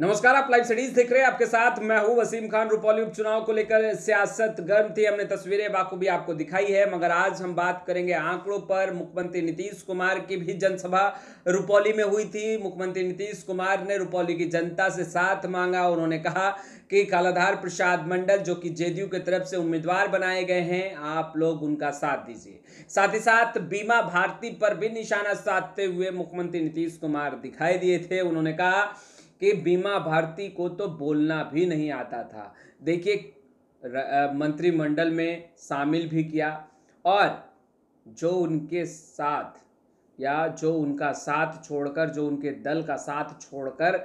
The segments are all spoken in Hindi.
नमस्कार आप लाइव स्टडीज देख रहे हैं आपके साथ मैं हूं वसीम खान रुपौली उपचुनाव को लेकर सियासत गर्म थी हमने तस्वीरें बाखूबी आपको दिखाई है मगर आज हम बात करेंगे आंकड़ों पर मुख्यमंत्री नीतीश कुमार की भी जनसभा रुपौली में हुई थी मुख्यमंत्री नीतीश कुमार ने रुपौली की जनता से साथ मांगा उन्होंने कहा कि कालाधार प्रसाद मंडल जो कि जेडीयू की तरफ से उम्मीदवार बनाए गए हैं आप लोग उनका साथ दीजिए साथ ही साथ बीमा भारती पर भी निशाना साधते हुए मुख्यमंत्री नीतीश कुमार दिखाई दिए थे उन्होंने कहा कि बीमा भारती को तो बोलना भी नहीं आता था देखिए मंत्रिमंडल में शामिल भी किया और जो उनके साथ या जो उनका साथ छोड़कर जो उनके दल का साथ छोड़कर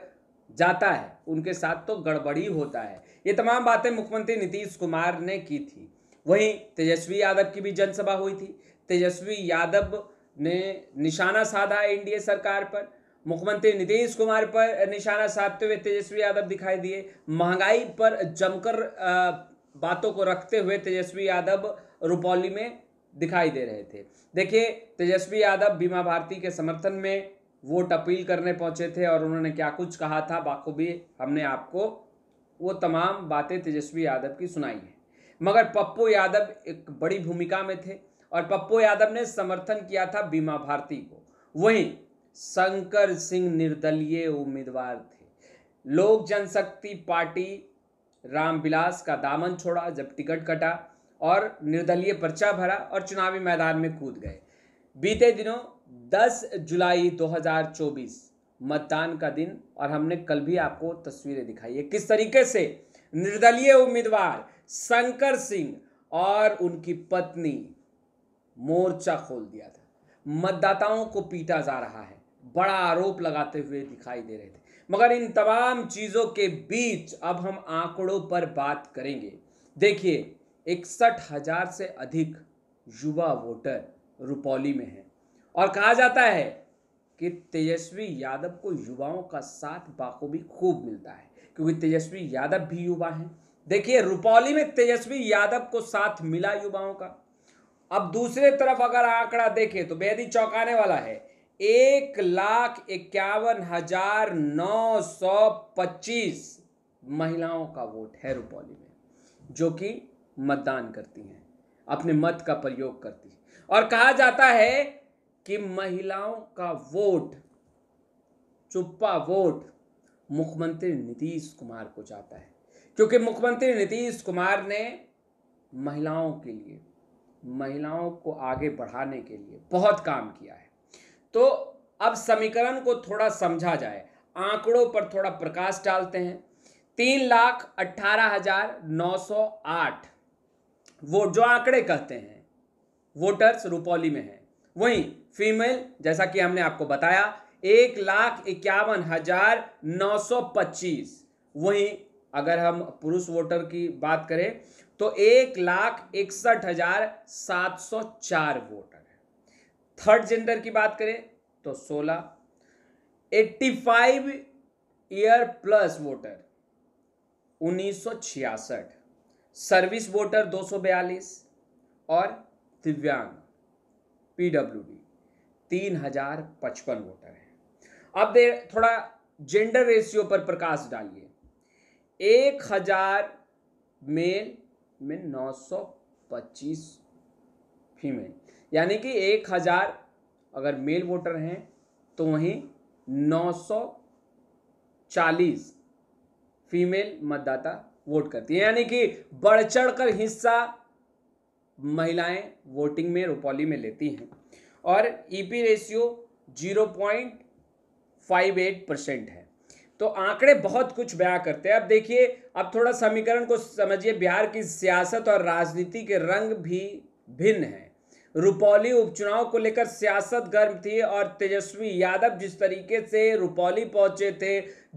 जाता है उनके साथ तो गड़बड़ी होता है ये तमाम बातें मुख्यमंत्री नीतीश कुमार ने की थी वहीं तेजस्वी यादव की भी जनसभा हुई थी तेजस्वी यादव ने निशाना साधा एनडीए सरकार पर मुख्यमंत्री नीतीश कुमार पर निशाना साधते हुए तेजस्वी यादव दिखाई दिए महंगाई पर जमकर बातों को रखते हुए तेजस्वी यादव रुपौली में दिखाई दे रहे थे देखिए तेजस्वी यादव बीमा भारती के समर्थन में वोट अपील करने पहुंचे थे और उन्होंने क्या कुछ कहा था बाखूबी हमने आपको वो तमाम बातें तेजस्वी यादव की सुनाई है मगर पप्पू यादव एक बड़ी भूमिका में थे और पप्पू यादव ने समर्थन किया था बीमा भारती को वहीं शंकर सिंह निर्दलीय उम्मीदवार थे लोक जनशक्ति पार्टी रामविलास का दामन छोड़ा जब टिकट कटा और निर्दलीय पर्चा भरा और चुनावी मैदान में कूद गए बीते दिनों 10 जुलाई 2024 मतदान का दिन और हमने कल भी आपको तस्वीरें दिखाई है किस तरीके से निर्दलीय उम्मीदवार शंकर सिंह और उनकी पत्नी मोर्चा खोल दिया था मतदाताओं को पीटा जा रहा है बड़ा आरोप लगाते हुए दिखाई दे रहे थे मगर इन तमाम चीज़ों के बीच अब हम आंकड़ों पर बात करेंगे देखिए इकसठ हजार से अधिक युवा वोटर रुपौली में हैं और कहा जाता है कि तेजस्वी यादव को युवाओं का साथ बाखूबी खूब मिलता है क्योंकि तेजस्वी यादव भी युवा हैं देखिए रुपौली में तेजस्वी यादव को साथ मिला युवाओं का अब दूसरे तरफ अगर आंकड़ा देखें तो बेहद ही चौंकाने वाला है एक लाख इक्यावन हजार नौ सौ पच्चीस महिलाओं का वोट है रुपौली में जो कि मतदान करती हैं अपने मत का प्रयोग करती हैं और कहा जाता है कि महिलाओं का वोट चुप्पा वोट मुख्यमंत्री नीतीश कुमार को जाता है क्योंकि मुख्यमंत्री नीतीश कुमार ने महिलाओं के लिए महिलाओं को आगे बढ़ाने के लिए बहुत काम किया है तो अब समीकरण को थोड़ा समझा जाए आंकड़ों पर थोड़ा प्रकाश डालते हैं तीन लाख अट्ठारह हजार नौ सौ आठ वो जो आंकड़े कहते हैं वोटर्स रुपौली में है वहीं फीमेल जैसा कि हमने आपको बताया एक लाख इक्यावन हजार नौ सौ पच्चीस वहीं अगर हम पुरुष वोटर की बात करें तो एक लाख इकसठ हजार सात सौ चार वोट थर्ड जेंडर की बात करें तो 16 five year plus voter 1966 service voter 242 और दिव्यांग पीडब्ल्यू डी तीन हजार पचपन वोटर है अब दे थोड़ा जेंडर रेशियो पर प्रकाश डालिए एक हजार मेल में नौ सौ पच्चीस फीमेल यानी कि एक हज़ार अगर मेल वोटर हैं तो वहीं नौ सौ चालीस फीमेल मतदाता वोट करती है यानी कि बढ़ चढ़ कर हिस्सा महिलाएं वोटिंग में रुपौली में लेती हैं और EP ratio zero point five eight percent है तो आंकड़े बहुत कुछ बयां करते हैं अब देखिए अब थोड़ा समीकरण को समझिए बिहार की सियासत और राजनीति के रंग भी भिन्न हैं रुपौली उपचुनाव को लेकर सियासत गर्म थी और तेजस्वी यादव जिस तरीके से रुपौली पहुंचे थे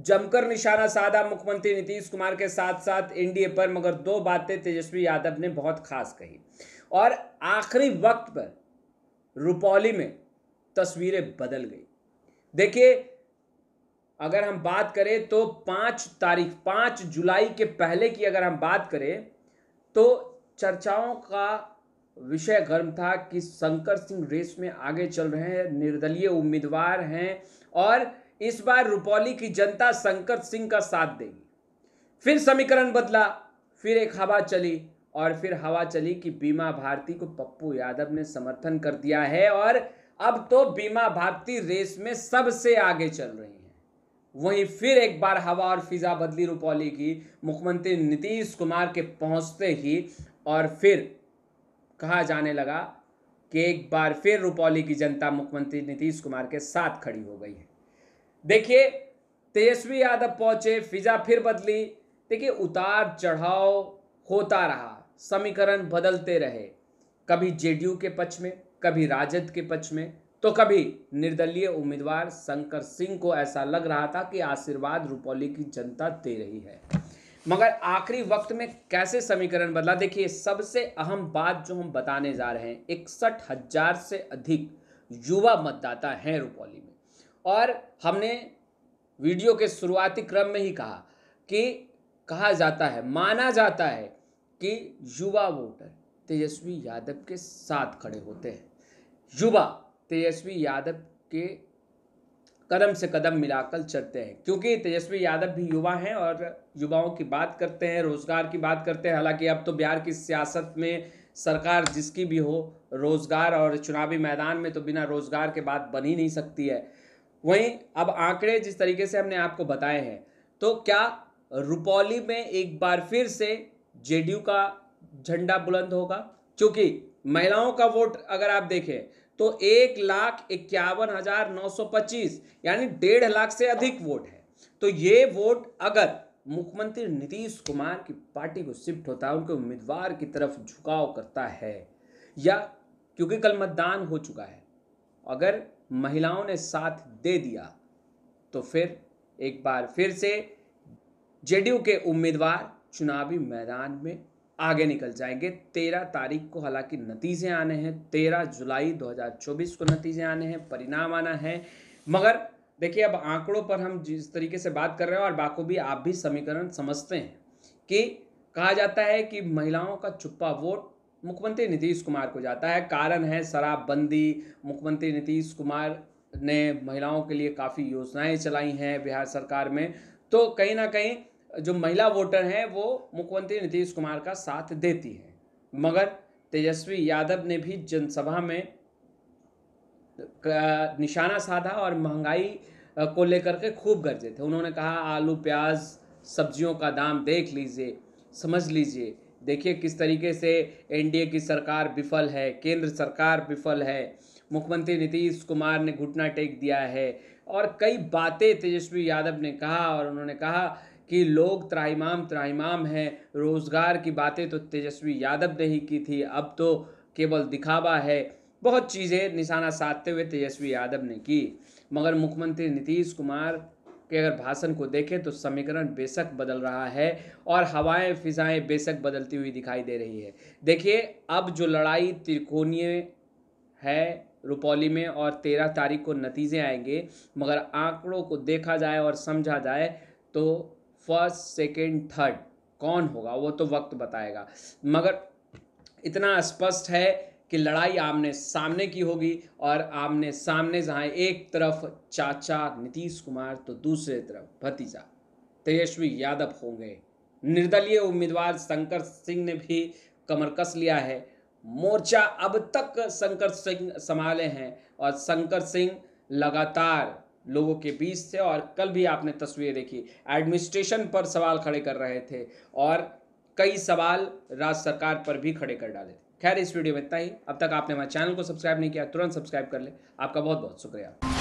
जमकर निशाना साधा मुख्यमंत्री नीतीश कुमार के साथ साथ एनडीए पर मगर दो बातें तेजस्वी यादव ने बहुत खास कही और आखिरी वक्त पर रुपौली में तस्वीरें बदल गई देखिए अगर हम बात करें तो पांच तारीख पांच जुलाई के पहले की अगर हम बात करें तो चर्चाओं का विषय गर्म था कि शंकर सिंह रेस में आगे चल रहे हैं निर्दलीय उम्मीदवार हैं और इस बार रुपौली की जनता शंकर सिंह का साथ देगी फिर समीकरण बदला फिर एक हवा चली और फिर हवा चली कि बीमा भारती को पप्पू यादव ने समर्थन कर दिया है और अब तो बीमा भारती रेस में सबसे आगे चल रही है वहीं फिर एक बार हवा और फिजा बदली रुपौली की मुख्यमंत्री नीतीश कुमार के पहुंचते ही और फिर कहा जाने लगा कि एक बार फिर रुपौली की जनता मुख्यमंत्री नीतीश कुमार के साथ खड़ी हो गई है देखिए तेजस्वी यादव पहुंचे फिजा फिर बदली देखिए उतार चढ़ाव होता रहा समीकरण बदलते रहे कभी जेडीयू के पक्ष में कभी राजद के पक्ष में तो कभी निर्दलीय उम्मीदवार शंकर सिंह को ऐसा लग रहा था कि आशीर्वाद रुपौली की जनता दे रही है मगर आखिरी वक्त में कैसे समीकरण बदला देखिए सबसे अहम बात जो हम बताने जा रहे हैं इकसठ हजार से अधिक युवा मतदाता हैं रुपौली में और हमने वीडियो के शुरुआती क्रम में ही कहा कि कहा जाता है माना जाता है कि युवा वोटर तेजस्वी यादव के साथ खड़े होते हैं युवा तेजस्वी यादव के कदम से कदम मिलाकर चलते हैं क्योंकि तेजस्वी यादव भी युवा हैं और युवाओं की बात करते हैं रोज़गार की बात करते हैं हालांकि अब तो बिहार की सियासत में सरकार जिसकी भी हो रोज़गार और चुनावी मैदान में तो बिना रोज़गार के बात बन ही नहीं सकती है वहीं अब आंकड़े जिस तरीके से हमने आपको बताए हैं तो क्या रुपौली में एक बार फिर से जेडीयू का झंडा बुलंद होगा क्योंकि महिलाओं का वोट अगर आप देखें तो एक लाख इक्यावन हजार नौ सौ पच्चीस यानी डेढ़ लाख से अधिक वोट है तो ये वोट अगर मुख्यमंत्री नीतीश कुमार की पार्टी को शिफ्ट होता है उनके उम्मीदवार की तरफ झुकाव करता है या क्योंकि कल मतदान हो चुका है अगर महिलाओं ने साथ दे दिया तो फिर एक बार फिर से जेडीयू के उम्मीदवार चुनावी मैदान में आगे निकल जाएंगे तेरह तारीख को हालांकि नतीजे आने हैं तेरह जुलाई 2024 को नतीजे आने हैं परिणाम आना है मगर देखिए अब आंकड़ों पर हम जिस तरीके से बात कर रहे हैं और बाखूबी आप भी समीकरण समझते हैं कि कहा जाता है कि महिलाओं का चुप्पा वोट मुख्यमंत्री नीतीश कुमार को जाता है कारण है शराबबंदी मुख्यमंत्री नीतीश कुमार ने महिलाओं के लिए काफ़ी योजनाएं चलाई हैं बिहार सरकार में तो कहीं ना कहीं जो महिला वोटर हैं वो मुख्यमंत्री नीतीश कुमार का साथ देती हैं मगर तेजस्वी यादव ने भी जनसभा में निशाना साधा और महंगाई को लेकर के खूब गरजे थे उन्होंने कहा आलू प्याज सब्जियों का दाम देख लीजिए समझ लीजिए देखिए किस तरीके से एनडीए की सरकार विफल है केंद्र सरकार विफल है मुख्यमंत्री नीतीश कुमार ने घुटना टेक दिया है और कई बातें तेजस्वी यादव ने कहा और उन्होंने कहा कि लोग त्राइमाम त्राइमाम हैं रोज़गार की बातें तो तेजस्वी यादव ने ही की थी अब तो केवल दिखावा है बहुत चीज़ें निशाना साधते हुए तेजस्वी यादव ने की मगर मुख्यमंत्री नीतीश कुमार के अगर भाषण को देखें तो समीकरण बेशक बदल रहा है और हवाएं फिजाएं बेशक बदलती हुई दिखाई दे रही है देखिए अब जो लड़ाई त्रिकोणीय है रुपौली में और तेरह तारीख को नतीजे आएंगे मगर आंकड़ों को देखा जाए और समझा जाए तो फर्स्ट सेकेंड थर्ड कौन होगा वो तो वक्त बताएगा मगर इतना स्पष्ट है कि लड़ाई आमने सामने की होगी और आमने सामने जहाँ एक तरफ चाचा नीतीश कुमार तो दूसरे तरफ भतीजा तेजस्वी यादव होंगे निर्दलीय उम्मीदवार शंकर सिंह ने भी कमर कस लिया है मोर्चा अब तक शंकर सिंह संभाले हैं और शंकर सिंह लगातार लोगों के बीच से और कल भी आपने तस्वीरें देखी एडमिनिस्ट्रेशन पर सवाल खड़े कर रहे थे और कई सवाल राज्य सरकार पर भी खड़े कर डाले थे खैर इस वीडियो में इतना ही अब तक आपने हमारे चैनल को सब्सक्राइब नहीं किया तुरंत सब्सक्राइब कर ले आपका बहुत बहुत शुक्रिया